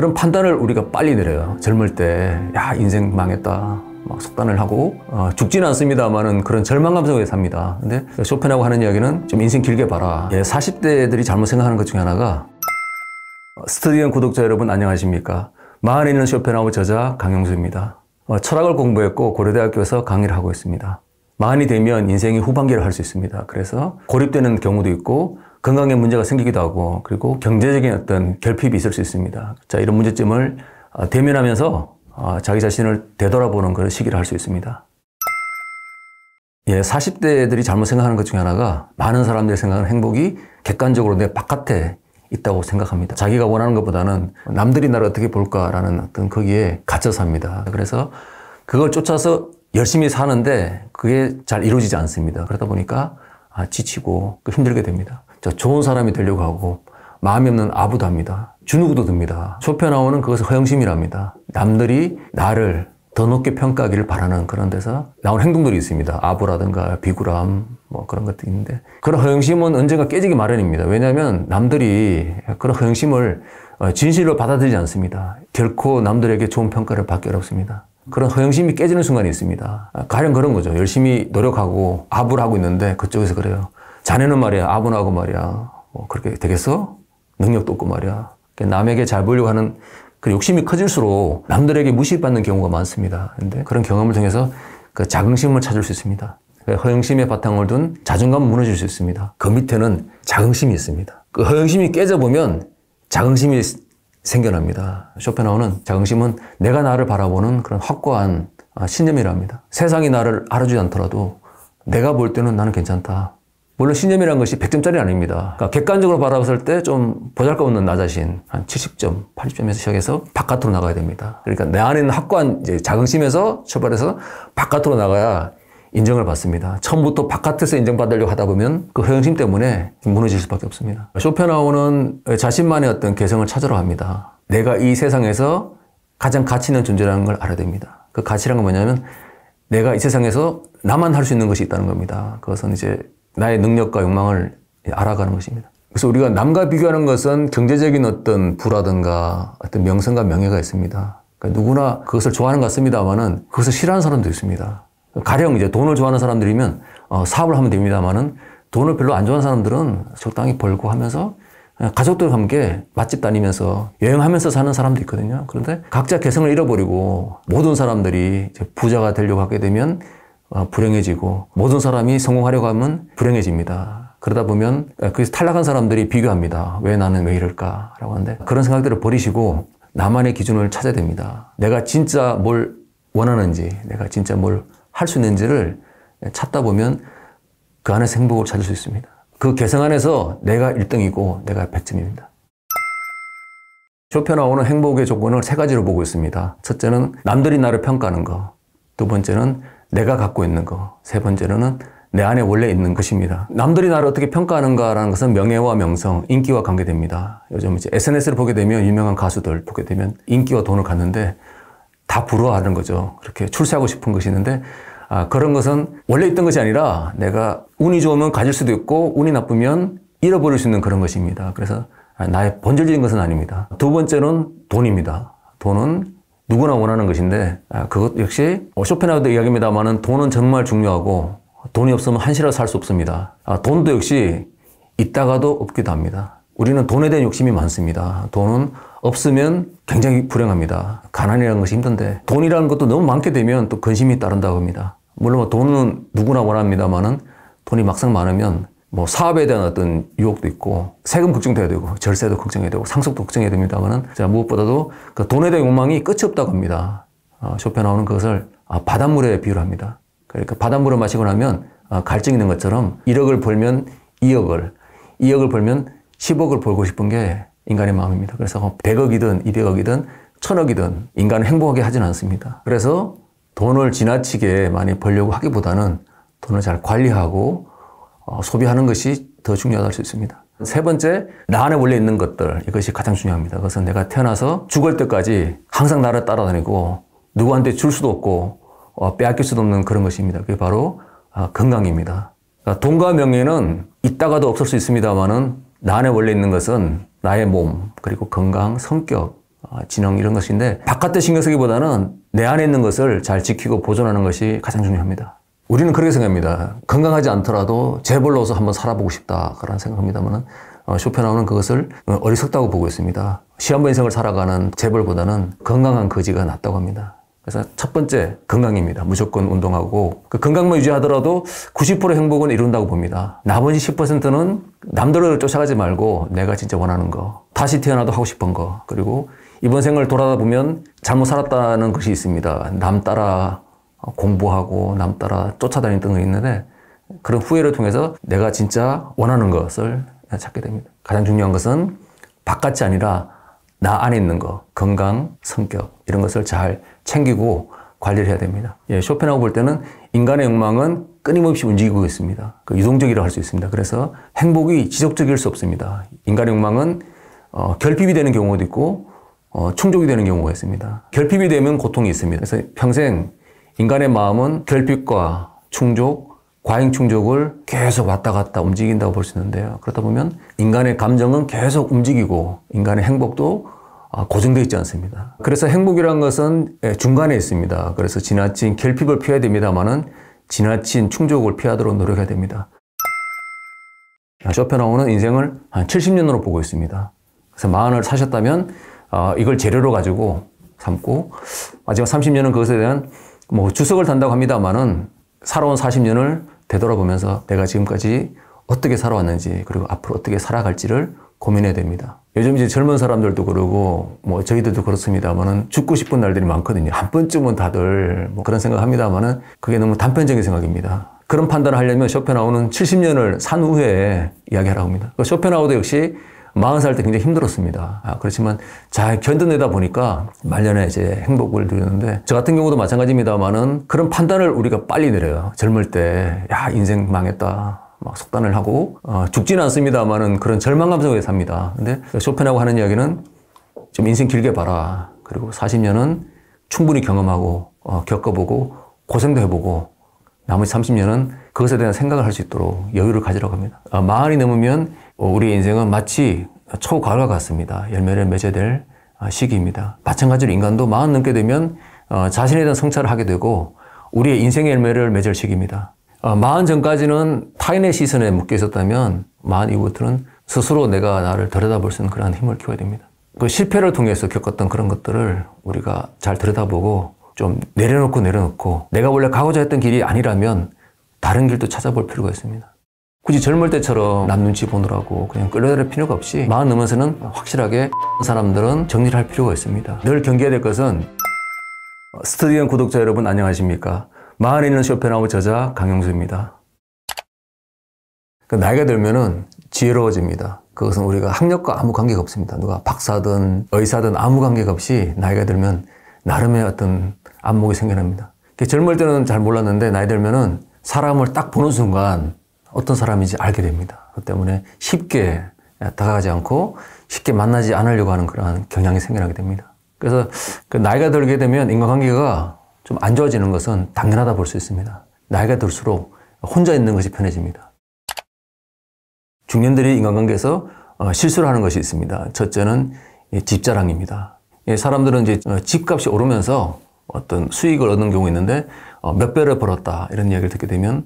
그런 판단을 우리가 빨리 내려요. 젊을 때, 야, 인생 망했다. 막 속단을 하고, 어, 죽지는 않습니다만은 그런 절망 감속에 삽니다. 근데 쇼펜하고 하는 이야기는 좀 인생 길게 봐라. 예, 40대들이 잘못 생각하는 것 중에 하나가, 어, 스튜디언 구독자 여러분 안녕하십니까. 마흔에 있는 쇼펜하고 저자 강용수입니다 어, 철학을 공부했고 고려대학교에서 강의를 하고 있습니다. 마흔이 되면 인생이 후반기를 할 수 있습니다. 그래서 고립되는 경우도 있고 건강에 문제가 생기기도 하고 그리고 경제적인 어떤 결핍이 있을 수 있습니다. 자, 이런 문제점을 어, 대면하면서 어, 자기 자신을 되돌아보는 그런 시기를 할 수 있습니다. 예, 40대들이 잘못 생각하는 것 중에 하나가 많은 사람들이 생각하는 행복이 객관적으로 내 바깥에 있다고 생각합니다. 자기가 원하는 것보다는 남들이 나를 어떻게 볼까라는 어떤 거기에 갇혀삽니다 그래서 그걸 쫓아서 열심히 사는데 그게 잘 이루어지지 않습니다. 그러다 보니까 아, 지치고 힘들게 됩니다. 저 좋은 사람이 되려고 하고 마음이 없는 아부도합니다 주누구도 듭니다. 좁혀 나오는 그것을 허영심이랍니다. 남들이 나를 더 높게 평가하기를 바라는 그런 데서 나온 행동들이 있습니다. 아부라든가 비굴함 뭐 그런 것들이 있는데 그런 허영심은 언젠가 깨지기 마련입니다. 왜냐하면 남들이 그런 허영심을 어, 진실로 받아들이지 않습니다. 결코 남들에게 좋은 평가를 받기 어렵습니다. 그런 허영심이 깨지는 순간이 있습니다. 아, 가령 그런 거죠. 열심히 노력하고 아부를 하고 있는데 그쪽에서 그래요. 자네는 말이야, 아분하고 말이야. 뭐 그렇게 되겠어? 능력도 없고 말이야. 그러니까 남에게 잘 보이려고 하는 그 욕심이 커질수록 남들에게 무시받는 경우가 많습니다. 근데 그런 경험을 통해서 그 자긍심을 찾을 수 있습니다. 그 허영심의 바탕을 둔 자존감 무너질 수 있습니다. 그 밑에는 자긍심이 있습니다. 그 허영심이 깨져보면 자긍심이 생겨납니다. 쇼펜하우는 자긍심은 내가 나를 바라보는 그런 확고한 신념이랍니다. 세상이 나를 알아주지 않더라도 내가 볼 때는 나는 괜찮다. 물론 신념이라는 것이 100점짜리는 아닙니다. 그러니까 객관적으로 바라봤을 때 좀 보잘것없는 나 자신 한 70점, 80점에서 시작해서 바깥으로 나가야 됩니다. 그러니까 내 안에 있는 확고한 자긍심에서 출발해서 바깥으로 나가야 인정을 받습니다. 처음부터 바깥에서 인정받으려고 하다 보면 그 허영심 때문에 무너질 수밖에 없습니다. 쇼펜하우는 자신만의 어떤 개성을 찾으러 갑니다. 내가 이 세상에서 가장 가치 있는 존재라는 걸 알아야 됩니다. 그 가치란 건 뭐냐면 내가 이 세상에서 나만 할 수 있는 것이 있다는 겁니다. 그것은 이제 나의 능력과 욕망을 알아가는 것입니다. 그래서 우리가 남과 비교하는 것은 경제적인 어떤 부라든가 어떤 명성과 명예가 있습니다. 그러니까 누구나 그것을 좋아하는 것 같습니다만은 그것을 싫어하는 사람도 있습니다. 가령 이제 돈을 좋아하는 사람들이면 어, 사업을 하면 됩니다만은 돈을 별로 안 좋아하는 사람들은 적당히 벌고 하면서 어, 가족들과 함께 맛집 다니면서 여행하면서 사는 사람도 있거든요. 그런데 각자 개성을 잃어버리고 모든 사람들이 부자가 되려고 하게 되면 어, 불행해지고 모든 사람이 성공하려고 하면 불행해집니다. 그러다 보면 어, 그래서 탈락한 사람들이 비교합니다. 왜 나는 왜 이럴까라고 하는데 그런 생각들을 버리시고 나만의 기준을 찾아야 됩니다. 내가 진짜 뭘 원하는지, 내가 진짜 뭘 할 수 있는지를 찾다 보면 그 안에서 행복을 찾을 수 있습니다. 그 개성 안에서 내가 1등이고 내가 100점입니다. 쇼펜나오는 행복의 조건을 세 가지로 보고 있습니다. 첫째는 남들이 나를 평가하는 거. 두 번째는 내가 갖고 있는 거. 세 번째로는 내 안에 원래 있는 것입니다. 남들이 나를 어떻게 평가하는가라는 것은 명예와 명성, 인기와 관계됩니다. 요즘 이제 SNS를 보게 되면 유명한 가수들 보게 되면 인기와 돈을 갖는데 다 부러워하는 거죠. 그렇게 출세하고 싶은 것이 있는데 아, 그런 것은 원래 있던 것이 아니라 내가 운이 좋으면 가질 수도 있고 운이 나쁘면 잃어버릴 수 있는 그런 것입니다. 그래서 나의 본질적인 것은 아닙니다. 두 번째는 돈입니다. 돈은 누구나 원하는 것인데 아, 그것 역시 어, 쇼펜하우더 이야기입니다만은 돈은 정말 중요하고 돈이 없으면 한시라살수 없습니다. 아, 돈도 역시 있다가도 없기도 합니다. 우리는 돈에 대한 욕심이 많습니다. 돈은 없으면 굉장히 불행합니다. 가난이라는 것이 힘든데 돈이라는 것도 너무 많게 되면 또 근심이 따른다고 합니다. 물론 뭐 돈은 누구나 원합니다만은 돈이 막상 많으면 뭐 사업에 대한 어떤 유혹도 있고 세금 걱정돼야 되고 절세도 걱정해야 되고 상속도 걱정해야 됩니다만은 자 무엇보다도 그 돈에 대한 욕망이 끝이 없다고 합니다. 어, 아, 쇼펜하우는 그것을 아, 바닷물에 비유를 합니다. 그러니까 바닷물을 마시고 나면 아, 갈증 있는 것처럼 1억을 벌면 2억을 2억을 벌면 10억을 벌고 싶은 게 인간의 마음입니다. 그래서 100억이든 뭐 200억이든 1000억이든 인간을 행복하게 하진 않습니다. 그래서 돈을 지나치게 많이 벌려고 하기보다는 돈을 잘 관리하고 어, 소비하는 것이 더중요하다할수 있습니다. 세 번째, 나 안에 원래 있는 것들. 이것이 가장 중요합니다. 그것은 내가 태어나서 죽을 때까지 항상 나를 따라다니고 누구한테 줄 수도 없고 어, 빼앗길 수도 없는 그런 것입니다. 그게 바로 어, 건강입니다. 그러니까 돈과 명예는 있다가도 없을 수 있습니다만은 나 안에 원래 있는 것은 나의 몸, 그리고 건강, 성격, 어, 지능 이런 것인데 바깥에 신경 쓰기보다는 내 안에 있는 것을 잘 지키고 보존하는 것이 가장 중요합니다. 우리는 그렇게 생각합니다. 건강하지 않더라도 재벌로서 한번 살아보고 싶다. 그런 생각합니다만 어, 쇼펜하우는 그것을 어, 어리석다고 보고 있습니다. 시한부 인생을 살아가는 재벌보다는 건강한 거지가 낫다고 합니다. 그래서 첫 번째 건강입니다. 무조건 운동하고 그 건강만 유지하더라도 90% 행복은 이룬다고 봅니다. 나머지 10%는 남들을 쫓아가지 말고 내가 진짜 원하는 거 다시 태어나도 하고 싶은 거 그리고 이번 생을 돌아다 보면 잘못 살았다는 것이 있습니다. 남 따라 어, 공부하고 남 따라 쫓아다니던 게 있는데 그런 후회를 통해서 내가 진짜 원하는 것을 찾게 됩니다. 가장 중요한 것은 바깥이 아니라 나 안에 있는 거, 건강, 성격 이런 것을 잘 챙기고 관리를 해야 됩니다. 예, 쇼펜하고 볼 때는 인간의 욕망은 끊임없이 움직이고 있습니다. 그 유동적이라고 할 수 있습니다. 그래서 행복이 지속적일 수 없습니다. 인간의 욕망은 어, 결핍이 되는 경우도 있고 어, 충족이 되는 경우가 있습니다. 결핍이 되면 고통이 있습니다. 그래서 평생 인간의 마음은 결핍과 충족, 과잉 충족을 계속 왔다 갔다 움직인다고 볼 수 있는데요. 그렇다 보면 인간의 감정은 계속 움직이고 인간의 행복도 아, 고정되어 있지 않습니다. 그래서 행복이란 것은 예, 중간에 있습니다. 그래서 지나친 결핍을 피해야 됩니다만은 지나친 충족을 피하도록 노력해야 됩니다. 쇼펜하우는 아, 인생을 한 70년으로 보고 있습니다. 그래서 마흔을 사셨다면 아, 이걸 재료로 가지고 삼고 마지막 30년은 그것에 대한 뭐 주석을 단다고 합니다만은 살아온 40년을 되돌아보면서 내가 지금까지 어떻게 살아왔는지 그리고 앞으로 어떻게 살아갈지를 고민해야 됩니다. 요즘 이제 젊은 사람들도 그러고 뭐 저희들도 그렇습니다만은 죽고 싶은 날들이 많거든요. 한 번쯤은 다들 뭐 그런 생각합니다만은 그게 너무 단편적인 생각입니다. 그런 판단을 하려면 쇼펜하우는 70년을 산 후에 이야기하라고 합니다. 쇼펜하우도 역시 40살때 굉장히 힘들었습니다. 아, 그렇지만 잘 견뎌내다 보니까 말년에 이제 행복을 누리는데 저 같은 경우도 마찬가지입니다만은 그런 판단을 우리가 빨리 내려요. 젊을 때, 야, 인생 망했다. 막 속단을 하고, 어, 죽지는 않습니다만은 그런 절망 감 속에 삽니다. 근데 쇼펜하고 하는 이야기는 좀 인생 길게 봐라. 그리고 40년은 충분히 경험하고, 어, 겪어보고, 고생도 해보고, 나머지 30년은 그것에 대한 생각을 할 수 있도록 여유를 가지라고 합니다. 아, 마흔이 넘으면 우리의 인생은 마치 초가과 같습니다. 열매를 맺어야 될 어, 시기입니다. 마찬가지로 인간도 마흔 넘게 되면 어, 자신에 대한 성찰을 하게 되고 우리의 인생의 열매를 맺을 시기입니다. 마흔 전까지는 타인의 시선에 묶여 있었다면 마흔 이후부터는 스스로 내가 나를 들여다볼 수 있는 그러 힘을 키워야 됩니다. 그 실패를 통해서 겪었던 그런 것들을 우리가 잘 들여다보고 좀 내려놓고 내려놓고 내가 원래 가고자 했던 길이 아니라면 다른 길도 찾아볼 필요가 있습니다. 굳이 젊을 때처럼 남 눈치 보느라고 그냥 끌려다닐 필요가 없이 마흔 넘어서는 확실하게 사람들은 정리를 할 필요가 있습니다. 늘 경계해야 될 것은 어, 스튜디언 구독자 여러분 안녕하십니까? 마흔에 있는 쇼펜하우 저자 강용수입니다 그 나이가 들면은 지혜로워집니다. 그것은 우리가 학력과 아무 관계가 없습니다. 누가 박사든 의사든 아무 관계가 없이 나이가 들면 나름의 어떤 안목이 생겨납니다. 젊을 때는 잘 몰랐는데 나이 들면은 사람을 딱 보는 순간 어떤 사람인지 알게 됩니다. 그 때문에 쉽게 다가가지 않고 쉽게 만나지 않으려고 하는 그런 경향이 생겨나게 됩니다. 그래서 그 나이가 들게 되면 인간관계가 좀 안 좋아지는 것은 당연하다 볼 수 있습니다. 나이가 들수록 혼자 있는 것이 편해집니다. 중년들이 인간관계에서 어, 실수를 하는 것이 있습니다. 첫째는 집자랑입니다. 사람들은 이제 어, 집값이 오르면서 어떤 수익을 얻는 경우 있는데 어, 몇 배를 벌었다 이런 이야기를 듣게 되면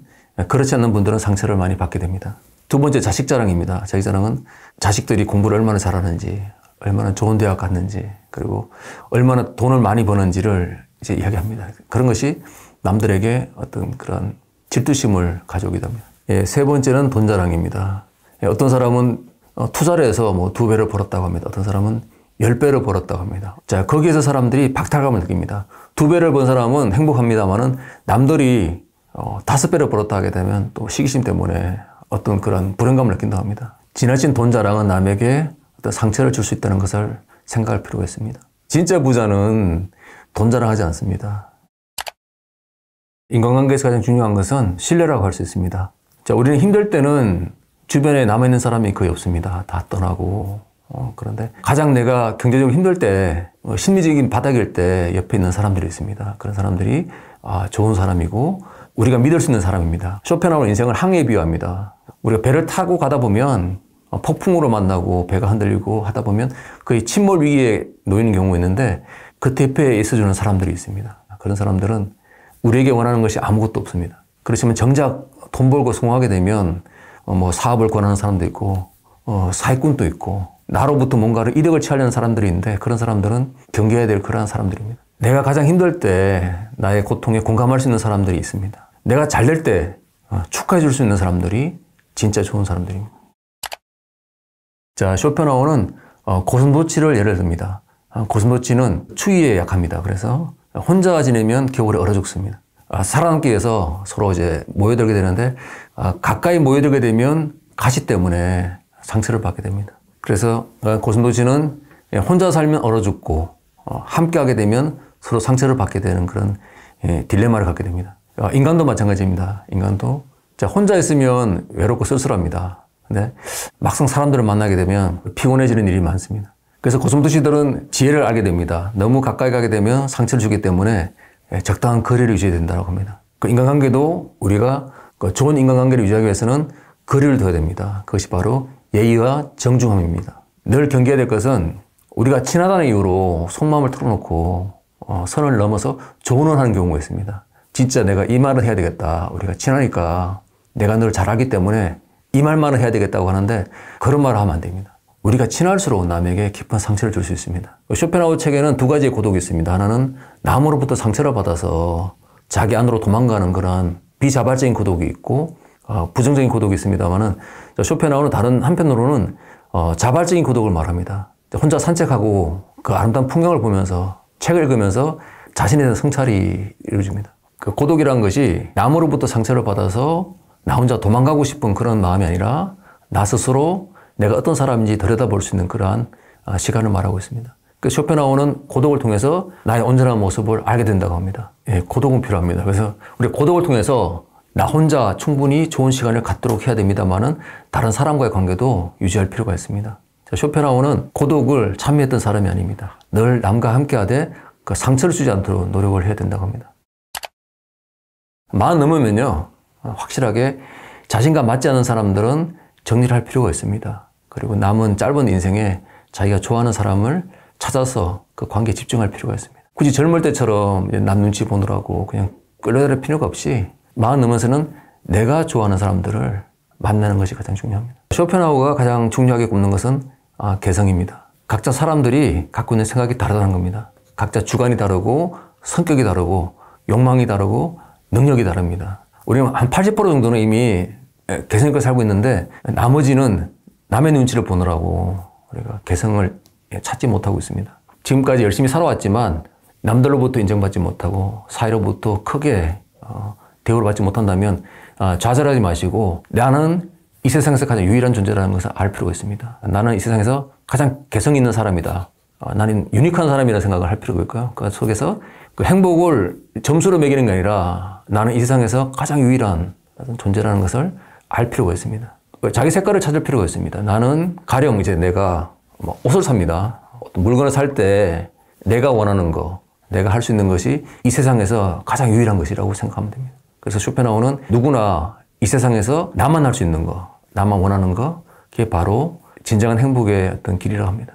그렇지 않는 분들은 상처를 많이 받게 됩니다. 두 번째 자식 자랑입니다. 자식 자랑은 자식들이 공부를 얼마나 잘하는지, 얼마나 좋은 대학 갔는지, 그리고 얼마나 돈을 많이 버는지를 이제 이야기합니다. 그런 것이 남들에게 어떤 그런 질투심을 가져오게 됩니다. 예, 세 번째는 돈 자랑입니다. 예, 어떤 사람은 어, 투자를 해서 뭐 두 배를 벌었다고 합니다. 어떤 사람은 열 배를 벌었다고 합니다. 자, 거기에서 사람들이 박탈감을 느낍니다. 두 배를 번 사람은 행복합니다만은 남들이 어, 다섯 배를 벌었다 하게 되면 또 시기심 때문에 어떤 그런 불행감을 느낀다 고 합니다. 지나친 돈 자랑은 남에게 어떤 상처를 줄 수 있다는 것을 생각할 필요가 있습니다. 진짜 부자는 돈 자랑하지 않습니다. 인간관계에서 가장 중요한 것은 신뢰라고 할 수 있습니다. 자, 우리는 힘들 때는 주변에 남아있는 사람이 거의 없습니다. 다 떠나고. 어, 그런데 가장 내가 경제적으로 힘들 때 어, 심리적인 바닥일 때 옆에 있는 사람들이 있습니다. 그런 사람들이 아, 좋은 사람이고 우리가 믿을 수 있는 사람입니다. 쇼펜하우는 인생을 항해 비유합니다. 우리가 배를 타고 가다 보면 어, 폭풍으로 만나고 배가 흔들리고 하다 보면 거의 침몰 위기에 놓이는 경우가 있는데 그 대표에 있어주는 사람들이 있습니다. 그런 사람들은 우리에게 원하는 것이 아무것도 없습니다. 그렇지만 정작 돈 벌고 성공하게 되면 어, 뭐 사업을 권하는 사람도 있고 어, 사기꾼도 있고 나로부터 뭔가를 이득을 취하려는 사람들인데 그런 사람들은 경계해야 될 그러한 사람들입니다. 내가 가장 힘들 때 나의 고통에 공감할 수 있는 사람들이 있습니다. 내가 잘 될때 어, 축하해 줄 수 있는 사람들이 진짜 좋은 사람들입니다. 자, 쇼펜하우는 어, 고슴도치를 예를 듭니다. 아, 고슴도치는 추위에 약합니다. 그래서 혼자 지내면 겨울에 얼어 죽습니다. 살아남기 위해서 서로 이제 모여들게 되는데 아, 가까이 모여들게 되면 가시 때문에 상처를 받게 됩니다. 그래서 고슴도치는 혼자 살면 얼어 죽고 어, 함께 하게 되면 서로 상처를 받게 되는 그런 예, 딜레마를 갖게 됩니다. 아, 인간도 마찬가지입니다. 인간도 혼자 있으면 외롭고 쓸쓸합니다. 근데 막상 사람들을 만나게 되면 피곤해지는 일이 많습니다. 그래서 고슴도치들은 지혜를 알게 됩니다. 너무 가까이 가게 되면 상처를 주기 때문에 예, 적당한 거리를 유지해야 된다고 합니다. 그 인간관계도 우리가 그 좋은 인간관계를 유지하기 위해서는 거리를 둬야 됩니다. 그것이 바로 예의와 정중함입니다. 늘 경계해야 될 것은 우리가 친하다는 이유로 속마음을 털어놓고 어, 선을 넘어서 조언하는 경우가 있습니다. 진짜 내가 이 말을 해야 되겠다. 우리가 친하니까 내가 널 잘하기 때문에 이 말만을 해야 되겠다고 하는데 그런 말을 하면 안 됩니다. 우리가 친할수록 남에게 깊은 상처를 줄 수 있습니다. 쇼펜하우 책에는 두 가지의 고독이 있습니다. 하나는 남으로부터 상처를 받아서 자기 안으로 도망가는 그런 비자발적인 고독이 있고 어, 부정적인 고독이 있습니다만은 쇼펜하우는 다른 한편으로는 어, 자발적인 고독을 말합니다. 혼자 산책하고 그 아름다운 풍경을 보면서 책을 읽으면서 자신에 대한 성찰이 이루어집니다. 그 고독이란 것이 남으로부터 상처를 받아서 나 혼자 도망가고 싶은 그런 마음이 아니라 나 스스로 내가 어떤 사람인지 들여다볼 수 있는 그러한 아, 시간을 말하고 있습니다. 그 쇼펜하우는 고독을 통해서 나의 온전한 모습을 알게 된다고 합니다. 예, 고독은 필요합니다. 그래서 우리 고독을 통해서 나 혼자 충분히 좋은 시간을 갖도록 해야 됩니다만은 다른 사람과의 관계도 유지할 필요가 있습니다. 쇼펜하우는 고독을 참여했던 사람이 아닙니다. 늘 남과 함께하되 그 상처를 주지 않도록 노력을 해야 된다고 합니다. 만 넘으면요, 확실하게 자신과 맞지 않은 사람들은 정리를 할 필요가 있습니다. 그리고 남은 짧은 인생에 자기가 좋아하는 사람을 찾아서 그 관계에 집중할 필요가 있습니다. 굳이 젊을 때처럼 남 눈치 보느라고 그냥 끌려다닐 필요가 없이 마흔 넘어서는 내가 좋아하는 사람들을 만나는 것이 가장 중요합니다. 쇼펜하우가 가장 중요하게 꼽는 것은 아, 개성입니다. 각자 사람들이 갖고 있는 생각이 다르다는 겁니다. 각자 주관이 다르고 성격이 다르고 욕망이 다르고 능력이 다릅니다. 우리는 한 80% 정도는 이미 개성껏 살고 있는데 나머지는 남의 눈치를 보느라고 우리가 개성을 예, 찾지 못하고 있습니다. 지금까지 열심히 살아왔지만 남들로부터 인정받지 못하고 사회로부터 크게 어, 대우를 받지 못한다면 아, 좌절하지 마시고 나는 이 세상에서 가장 유일한 존재라는 것을 알 필요가 있습니다. 나는 이 세상에서 가장 개성 있는 사람이다. 아, 나는 유니크한 사람이라 생각을 할 필요가 있고요. 그 속에서 그 행복을 점수로 매기는 게 아니라 나는 이 세상에서 가장 유일한 존재라는 것을 알 필요가 있습니다. 그 자기 색깔을 찾을 필요가 있습니다. 나는 가령 이제 내가 뭐 옷을 삽니다. 물건을 살 때 내가 원하는 거, 내가 할 수 있는 것이 이 세상에서 가장 유일한 것이라고 생각하면 됩니다. 그래서 쇼펜하우는 누구나 이 세상에서 나만 할 수 있는 거, 나만 원하는 거, 그게 바로 진정한 행복의 어떤 길이라고 합니다.